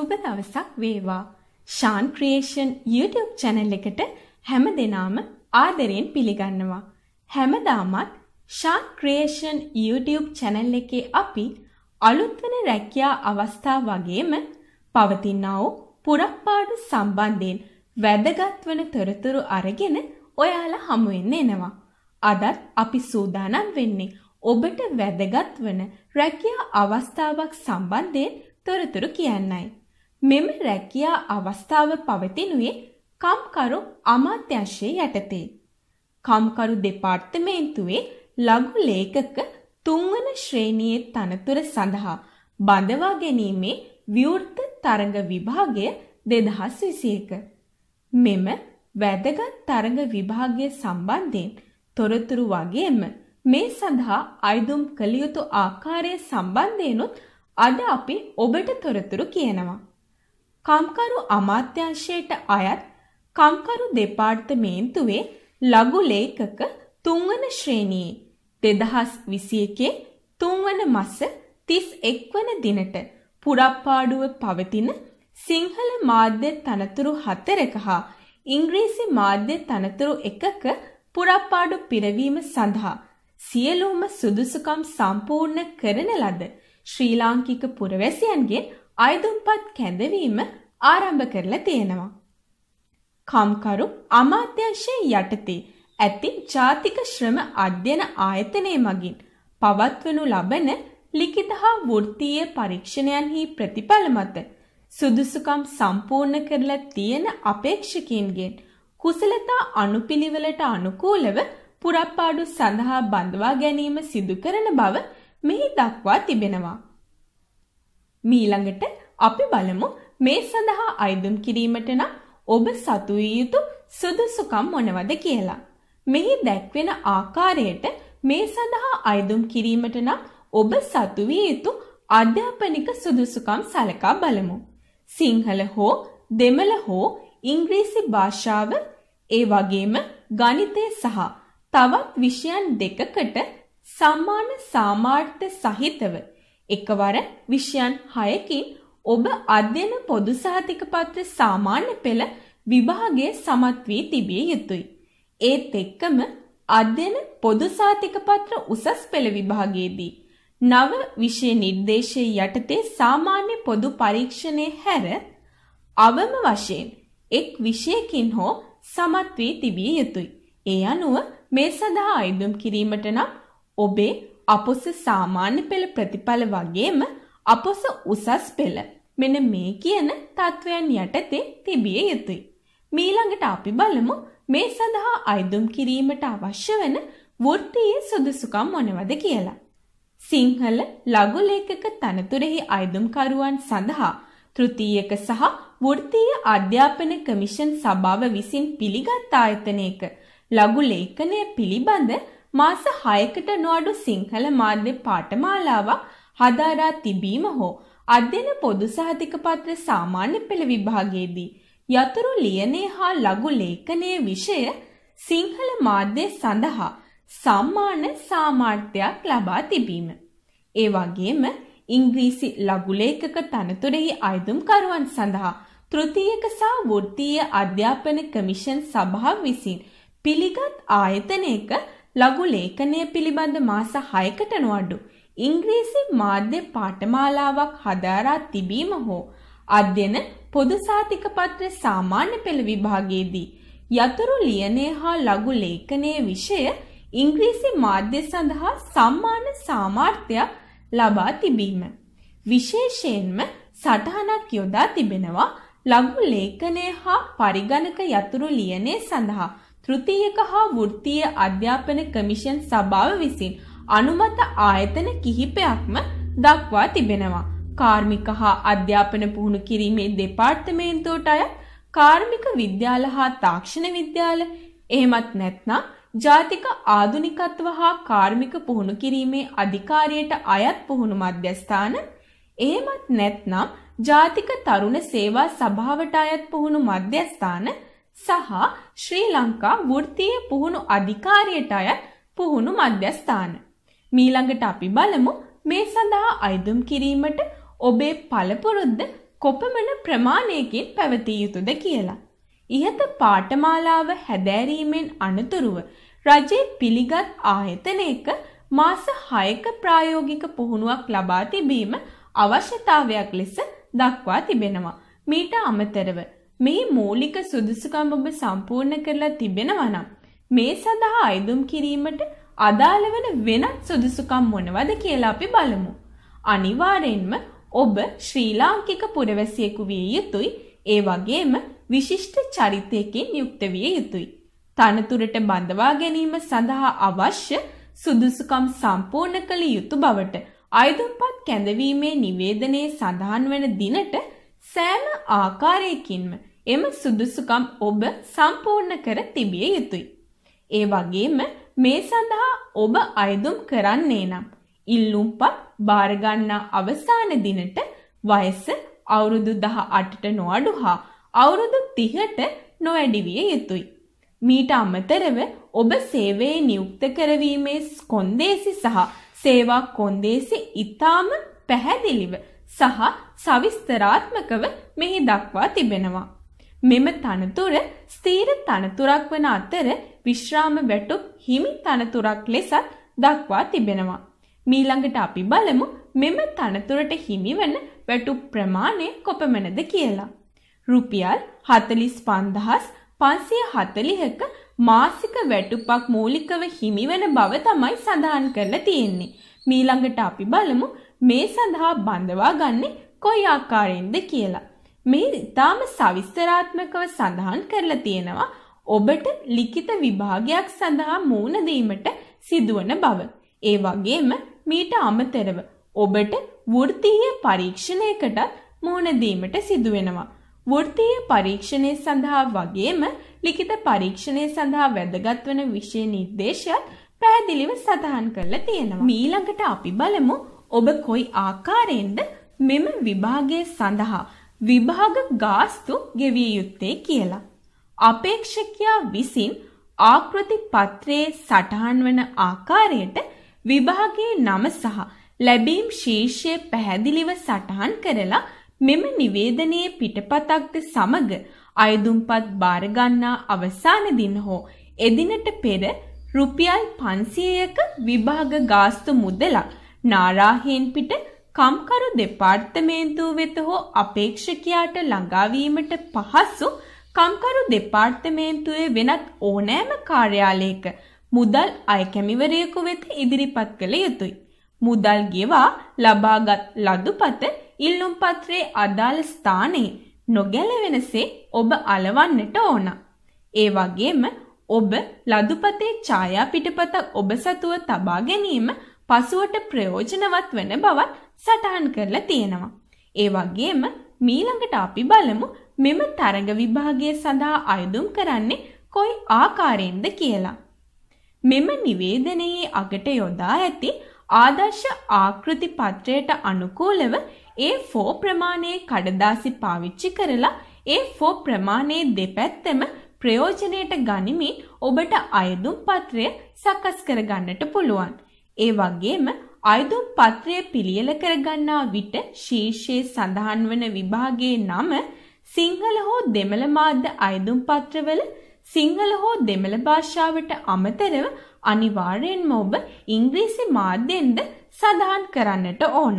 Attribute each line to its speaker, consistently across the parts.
Speaker 1: සුබ දවසක් වේවා. ෂාන් ක්‍රියේෂන් YouTube channel එකට හැම දිනාම ආදරයෙන් පිළිගන්නවා. හැමදාමත් ෂාන් ක්‍රියේෂන් YouTube channel එකේ අපි අලුත් වෙන රැකියා අවස්ථා වගේම පවතිනා වූ පුරප්පාඩු සම්බන්ධයෙන් වැදගත් වන තොරතුරු අරගෙන ඔයාලා හමු වෙන්න එනවා. අදත් අපි සූදානම් වෙන්නේ ඔබට වැදගත් වන රැකියා අවස්ථාවක් සම්බන්ධයෙන් තොරතුරු කියන්නයි. මෙම රැකියා අවස්ථාව පවතිනුයේ කම්කරු අමාත්‍යංශය යටතේ. කම්කරු දෙපාර්තමේන්තුවේ ලඝු ලේඛක තුන්වන ශ්‍රේණියේ තනතුර සඳහා බඳවා ගැනීමේ විවෘත තරඟ විභාගය 2021. මෙම වැදගත් තරඟ විභාගය සම්බන්ධයෙන් තොරතුරු වගේම මේ සඳහා අයිදුම් කළ යුතු ආකාරය සම්බන්ධයෙන්ුත් අද අපි ඔබට තොරතුරු කියනවා. කම්කරු අමාත්‍යාංශයට අයත් කම්කරු දෙපාර්තමේන්තුවේ ලඝු ලේඛක තුන්වන ශ්‍රේණියේ 2021 තුන්වන මස 31 වන දිනට පුරප්පාඩුව පවතින සිංහල මාධ්‍ය තනතුරු හතරක හා ඉංග්‍රීසි මාධ්‍ය තනතුරු එකක පුරප්පාඩු පිරවීම සඳහා සියලුම සුදුසුකම් සම්පූර්ණ කරන ලද ශ්‍රී ලාංකික පුරවැසියන්ගෙන් අයදුම්පත් කැඳවීම ආරම්භ කරලා තියෙනවා. කම්කරු අමාත්‍යංශය යටතේ ඇති ජාතික ශ්‍රම අධ්‍යයන ආයතනය මගින් පවත්වනු ලබන ලිඛිත හා වෘත්තීය පරීක්ෂණයන්හි ප්‍රතිඵල මත සුදුසුකම් සම්පූර්ණ කරලා තියෙන අපේක්ෂකයන්ගෙන් කුසලතා අනුපිළිවෙලට අනුකූලව පුරප්පාඩු සඳහා බඳවා ගැනීම සිදු කරන බව මෙහි දක්වා තිබෙනවා. මීළඟට අපි බලමු මේ සඳහා අයිදුම් කිරීමට නම් ඔබ සතු යුතු සුදුසුකම් මොනවද කියලා. මෙහි දැක්වෙන ආකාරයට මේ සඳහා අයිදුම් කිරීමට නම් ඔබ සතු යුතු අධ්‍යාපනික සුදුසුකම් සලකා බලමු. සිංහල හෝ දෙමළ හෝ ඉංග්‍රීසි භාෂාව ඒ වගේම ගණිතය සහ තවත් විෂයන් දෙකකට සම්මාන සාමාර්ථ සහිතව එකවර විෂයන් 6කින් ඔබ අධ්‍යයන පොදු සහතික පත්‍ර සාමාන්‍ය පෙළ විභාගයේ සමත් වී තිබිය යුතුය. ඒත් එක්කම අධ්‍යයන පොදු සහතික පත්‍ර උසස් පෙළ විභාගයේදී නව විෂය නිර්දේශය යටතේ සාමාන්‍ය පොදු පරීක්ෂණය හැර අවම වශයෙන් එක් විෂයකින් හෝ සමත් වී තිබිය යුතුය. ඒ අනුව මේ සඳහා අයදුම් කිරීමට නම් ඔබේ අපොස සාමාන්‍ය පෙළ ප්‍රතිඵල වගේම අපොස උසස් පෙළ. මෙන්න මේ කියන තත්ත්වයන් යටතේ තිබිය යුතුයි. මීළඟට අපි බලමු මේ සඳහා අයිදුම් කිරීමට අවශ්‍ය වන වෘත්තීය සුදුසුකම් මොනවද කියලා. සිංහල ලඝු ලේඛක තනතුරෙහි අයිදුම්කරුවන් සඳහා තෘතීයක සහ වෘත්තීය අධ්‍යාපන කමිෂන් සභාව විසින් පිළිගත් ආයතනයක ලඝු ලේඛනය පිළිබඳ මාස 6කට නොඅඩු සිංහල මාධ්‍ය පාඨමාලාවක් හදාරා තිබීම හෝ අධ්‍යන පොදු සහතික පත්‍ර සාමාන්‍ය පෙළ විභාගයේදී යතුරු ලියනේ හා ලඝු ලේඛනයේ විෂය සිංහල මාධ්‍ය සඳහා සම්මාන සාමාර්ථයක් ලබා තිබීම. ඒ වගේම ඉංග්‍රීසි ලඝු ලේඛක තනතුරෙහි අයදුම්කරුවන් සඳහා තෘතීයක සහ වෘත්තීය අධ්‍යාපන කමිෂන් සභාව විසින් පිළිගත් ආයතනයක ලඝු ලේඛනය පිළිබඳ මාස 6කට නොඅඩු ඉංග්‍රීසි මාධ්‍ය පාඨමාලාවක් හදාරා තිබීම හෝ අධ්‍යන පොදු සාතික පත්‍ර සාමාන්‍ය පෙළ විභාගයේදී යතුරු ලියනය හා ලඝු ලේඛනයේ විෂය ඉංග්‍රීසි මාධ්‍ය සඳහා සම්මාන සාමාර්ථයක් ලබා තිබීම විශේෂයෙන්ම සටහනක් යොදා තිබෙනවා ලඝු ලේඛනය හා පරිගණක යතුරු ලියනය සඳහා තෘතීයක හා වෘත්තීය අධ්‍යාපන කමිෂන් සභාව විසින් අනුමත ආයතන කිහිපයක්ම දක්වා තිබෙනවා. කාර්මික හා අධ්‍යාපන පුහුණු කිරීමේ දෙපාර්තමේන්තුවට අයත් කාර්මික විද්‍යාල හා තාක්ෂණ විද්‍යාල එහෙමත් නැත්නම් ජාතික ආධුනිකත්ව හා කාර්මික පුහුණු කිරීමේ අධිකාරියට අයත් පුහුණු මධ්‍යස්ථාන එහෙමත් නැත්නම් ජාතික තරුණ සේවා සභාවට අයත් පුහුණු මධ්‍යස්ථාන සහ ශ්‍රී ලංකා වෘත්තීය පුහුණු අධිකාරියට අයත් පුහුණු මධ්‍යස්ථාන. මීළඟට අපි බලමු මේ සඳහා අයදුම් කිරීමට ඔබේ පළපුරුද්ද කොපමණ ප්‍රමාණයකින් පැවතිය යුතුද කියලා. ඉහත පාඨමාලාව හැදෑරීමෙන් අනතුරුව රජයේ පිළිගත් ආයතනයක මාස 6ක ප්‍රායෝගික පුහුණුවක් ලබා තිබීම අවශ්‍යතාවයක් ලෙස දක්වා තිබෙනවා. මීට අමතරව මේ මූලික සුදුසුකම් ඔබ සම්පූර්ණ කරලා තිබෙනවා නම් මේ සඳහා අයදුම් කිරීමට අදාළ වෙන වෙනත් සුදුසුකම් මොනවද කියලා අපි බලමු. අනිවාර්යෙන්ම ඔබ ශ්‍රී ලාංකික පුරවැසියෙකු විය යුතුයි. ඒ වගේම විශිෂ්ට චරිතයකින් යුක්ත විය යුතුයි. තනතුරට බඳවා ගැනීම සඳහා අවශ්‍ය සුදුසුකම් සම්පූර්ණ කළ යුතු බවට අයදුම්පත් කැඳවීමේ නිවේදනයේ සඳහන් වන දිනට සෑම ආකාරයකින්ම එම සුදුසුකම් ඔබ සම්පූර්ණ කර තිබිය යුතුයි. ඒ වගේම මේ සඳහා ඔබ අයදුම් කරන්නේ නම් ඉල්ලුම්පත් බාරගන්නා අවසාන දිනට වයස අවුරුදු 18ට නොඅඩු හා අවුරුදු 30ට නොවැඩි විය යුතුයි. මීට අමතරව ඔබ සේවයේ නියුක්ත කරවීමේ කොන්දේසි සහ සේවා කොන්දේසි ඊටාම පැහැදිලිව සහ සවිස්තරාත්මකව මෙහි දක්වා තිබෙනවා. මෙම තනතුර ස්ථීර තනතුරක් වන අතර විශ්‍රාම වැටුප් හිමි තනතුරක් ලෙසත් දක්වා තිබෙනවා. මීළඟට අපි බලමු මෙම තනතුරට හිමි වන වැටුප් ප්‍රමාණය කොපමණද කියලා. රුපියල් 45540ක මාසික වැටුපක් මූලිකව හිමි වන බව තමයි සඳහන් කරලා තියෙන්නේ. මීළඟට අපි බලමු මේ සඳහා බඳවා ගන්නේ කොයි ආකාරයෙන්ද කියලා. මේ ඉතාම සවිස්තරාත්මකව සඳහන් කරලා තියෙනවා ඔබට ලිඛිත විභාගයක් සඳහා මූණ දීමට සිදුවන බව. ඒ වගේම මීට අමතරව ඔබට වෘත්තීය පරීක්ෂණයකට මූණ දීමට සිදුවෙනවා. වෘත්තීය පරීක්ෂණය සඳහා වගේම ලිඛිත පරීක්ෂණය සඳහා වැදගත් වන විෂය නිර්දේශයත් පැහැදිලිව සඳහන් කරලා තියෙනවා. ඊළඟට අපි බලමු ඔබ කොයි ආකාරයෙන්ද මෙම විභාගය සඳහා විභාග ගාස්තු ගෙවිය යුත්තේ කියලා. අපේක්ෂකයා විසින් ආකෘති පත්‍රයේ සටහන් වන ආකාරයට විභාගයේ නම සහ ලැබීම් ශීර්ෂය පැහැදිලිව සටහන් කරලා මෙම නිවේදනයේ පිටපතක්ද සමග අයදුම්පත් බාරගන්නා අවසාන දින හෝ එදිනට පෙර රුපියල් 500ක විභාග ගාස්තු මුදලක් නාරාහෙන් පිට කම්කරු දෙපාර්තමේන්තුව වෙත හෝ අපේක්ෂකයාට ළඟාවීමට පහසු කම්කරු දෙපාර්තමේන්තුවේ වෙනත් ඕනෑම කාර්යාලයක මුදල් අයකැමිවරයෙකු වෙත ඉදිරිපත් කළ යුතුයි. මුදල් ගෙවා ලබාගත් ලදුපත ඉල්ලුම් පත්‍රයේ අදාළ ස්ථානයේ නොගැලවෙනසේ ඔබ අලවන්නට ඕන. ඒ වගේම ඔබ ලදුපතේ ඡායා පිටපතක් ඔබ සතුව තබා ගැනීම පසුවට ප්‍රයෝජනවත් වන බවත් සටහන් කරලා තියෙනවා. ඒ වගේම මීළඟට අපි බලමු මෙම තරඟ විභාගය සඳහා අයදුම් කරන්නේ කොයි ආකාරයෙන්ද කියලා. මෙම නිවේදනයේ අගට යොදා ඇති ආදර්ශ ආකෘති පත්‍රයට අනුකූලව A4 ප්‍රමාණයේ කඩදාසි පාවිච්චි කරලා A4 ප්‍රමාණයේ දෙපැත්තම ප්‍රයෝජනයට ගනිමින් ඔබට අයදුම් පත්‍රය සකස් කරගන්නට පුළුවන්. ඒ වගේම අයදුම් පත්‍රය පිළියෙල කරගන්නා විට ශීර්ෂයේ සඳහන් වන විභාගයේ නම සිංහල හෝ දෙමළ මාධ්‍ය අයදුම් පත්‍රවල සිංහල හෝ දෙමළ භාෂාවට අමතරව අනිවාර්යෙන්ම ඔබ ඉංග්‍රීසි මාධ්‍යෙන්ද සඳහන් කරන්නට ඕන.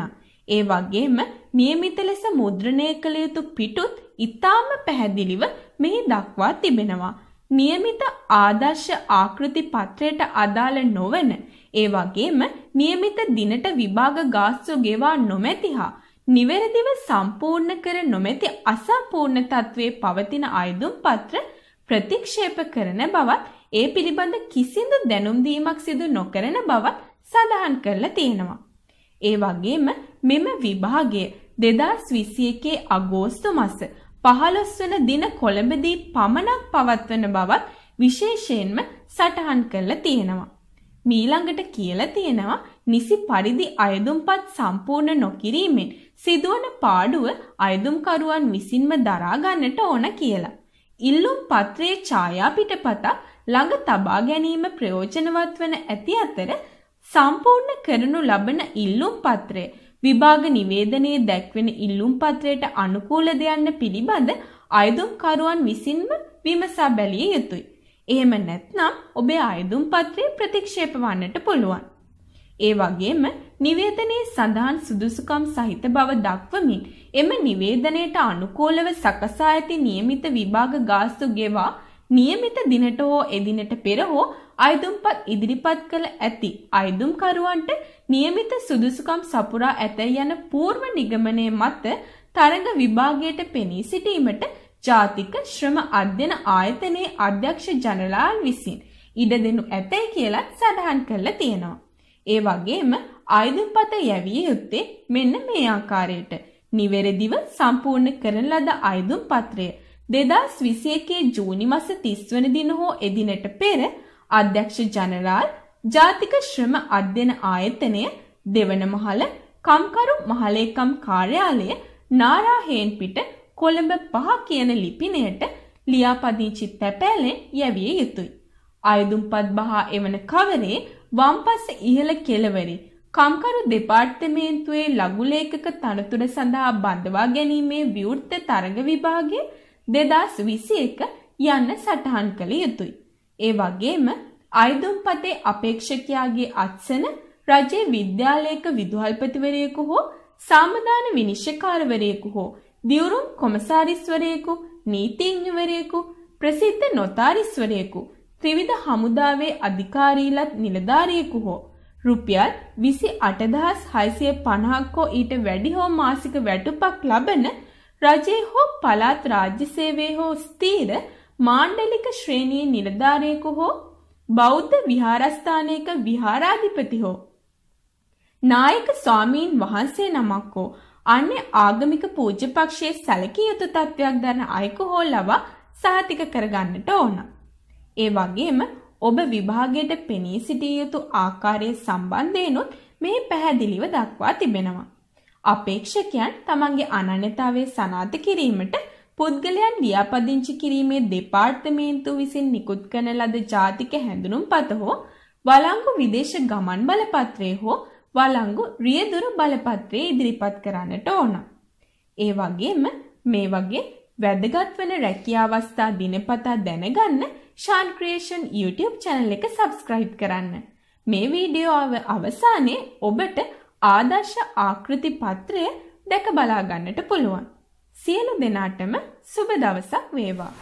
Speaker 1: ඒ වගේම નિયમિત ලෙස මුද්‍රණය කළ යුතු පිටුත් ඉතාම පැහැදිලිව මෙහි දක්වා තිබෙනවා. નિયમિત ආදර්ශ ආකෘති පත්‍රයට අදාළ නොවන ඒ වගේම નિયમિત දිනට විභාග ගාස්තු ගෙවා නොමැති හා නිවැරදිව සම්පූර්ණ කර නොමැති අසම්පූර්ණ තත්වයේ පවතින අයදුම් පත්‍ර ප්‍රතික්ෂේප කරන බවත් ඒ පිළිබඳ කිසිදු දැනුම් දීමක් සිදු නොකරන බවත් සඳහන් කරලා තියෙනවා. ඒ වගේම මෙම විභාගය 2021 අගෝස්තු මාස 15 වන දින කොළඹදී පමණක් පවත්වන බවත් විශේෂයෙන්ම සටහන් කරලා තියෙනවා. මීළඟට කියලා තියෙනවා නිසි පරිදි අයදුම්පත් සම්පූර්ණ නොකිරීමෙන් සිදුවන පාඩුව අයදුම්කරුවන් විසින්ම දරා ගන්නට ඕන කියලා. ඉල්ලුම් පත්‍රයේ ඡායා පිටපත ළඟ තබා ගැනීම ප්‍රයෝජනවත් වන ඇති අතර සම්පූර්ණ කරනු ලබන ඉල්ලුම් පත්‍රය විභාග නිවේදනයේ දැක්වෙන ඉල්ලුම් පත්‍රයට අනුකූලද යන්න පිළිබඳ අයදුම්කරුවන් විසින්ම විමසා බැලිය යුතුය. එහෙම නැත්නම් ඔබේ ආයුධම් පත්‍රය ප්‍රතික්ෂේප වන්නට පුළුවන්. ඒ වගේම නිවේදනයේ සඳහන් සුදුසුකම් සහිත බව දක්වමින් එම නිවේදනයට අනුකූලව සකසා ඇති નિયમિત විභාග ගාස්තු ගෙවා નિયમિત දිනට හෝ එදිනට පෙර හෝ අයදුම්පත් ඉදිරිපත් කළ ඇති අයදුම්කරුවන්ට નિયમિત සුදුසුකම් සපුරා ඇත යන పూర్ව නිගමනයේ මත තරඟ විභාගයට පෙනී සිටීමට ජාතික ශ්‍රම අධ්‍යන ආයතනයේ අධ්‍යක්ෂ ජනරාල් විසින් ඉඩ දෙනු ඇතැයි කියලා සඳහන් කරලා තියෙනවා. ඒ වගේම අයදුම්පත යැවිය යුත්තේ මෙන්න මේ ආකාරයට. නිවැරදිව සම්පූර්ණ කරන ලද අයදුම් පත්‍රය දෙදස් විසියකේ ජූනි මස තිස්වන දින හෝ එදිනට පෙර අධ්‍යක්ෂ ජනරාල් ජාතික ශ්‍රම අධ්‍යන ආයතනය දෙවන මහල කම්කරු මහලේකම් කාර්යාලය නාරාහේන් පිට කොළඹ පහ කියන ලිපිනයට ලියාපදිංචි තැපෑලෙන් යැවිය යුතුයි. අයදුම්පත් බහා එවන කවරේ වම්පස්ස ඉහළ කෙළවරේ කම්කරු දෙපාර්තමේන්තුවේ ලඝු ලේඛක තනතුර සඳහා බඳවා ගැනීමේ විවෘත තරග විභාගයේ 2021 යන්න සටහන් කළ යුතුය. ඒ වගේම අයදුම්පතේ අපේක්ෂකයාගේ අත්සන රජයේ විද්‍යාලයක විදුහල්පතිවරයෙකු හෝ සාමදාන විනිශ්චයකාරවරයෙකු හෝ දියුරුම් කොමසාරිස්වරයෙකු නීතිඥවරයෙකු ප්‍රසිද්ධ නොතාරිස්වරයෙකු ත්‍රිවිධ හමුදාවේ අධිකාරීලත් නිලධාරියෙකු හෝ රුපියල් විසි අටදහස් හයිසිය පණහක්කෝ ඊට වැඩි හෝ මාසික වැටුපක් ලබන රජයේ හෝ පළාත් රාජ්‍ය සේවේ හෝ ස්ථීර මාණ්ඩලික ශ්‍රේණී නිලධාරයෙකු හෝ බෞද්ධ විහාරස්ථානයක විහාරාධිපති හෝ නායක ස්වාමීන් වහන්සේ නමක් හෝ අන්‍ය ආගමික පූජ්‍ය පක්ෂයේ සැලකිය යුතු තත්ත්වයක් දරන අයෙකු හෝ ලවා සහතික කරගන්නට ඕන. ඒ වගේම ඔබ විභාගයට පෙනී සිටිය යුතු ආකාරය සම්බන්ධයෙන්ුත් මේ පැහැදිලිව දක්වා තිබෙනවා. අපේක්ෂකයන් තමන්ගේ අනන්‍යතාවය සනාථ කිරීමට පුද්ගලයන් ලියාපදිංචි කිරීමේ දෙපාර්තමේන්තුව විසින් නිකුත් කරන ලද ජාතික හැඳුනුම්පත හෝ වලංගු විදේශ ගමන් බලපත්‍රය හෝ වලංගු රියදුරු බලපත්‍රය ඉදිරිපත් කරන්නට ඕන. ඒ වගේම මේ වගේ වැදගත් වන රැකියාවස්ථා දිනපතා දැනගන්න ෂාන් ක්‍රේෂන් YouTube channel එක subscribe කරන්න. මේ වීඩියෝව අවසානයේ ඔබට ආදර්ශ ආකෘති පත්‍රය දැක බලා ගන්නට පුළුවන්. සියලු දෙනාටම සුබ දවසක් වේවා.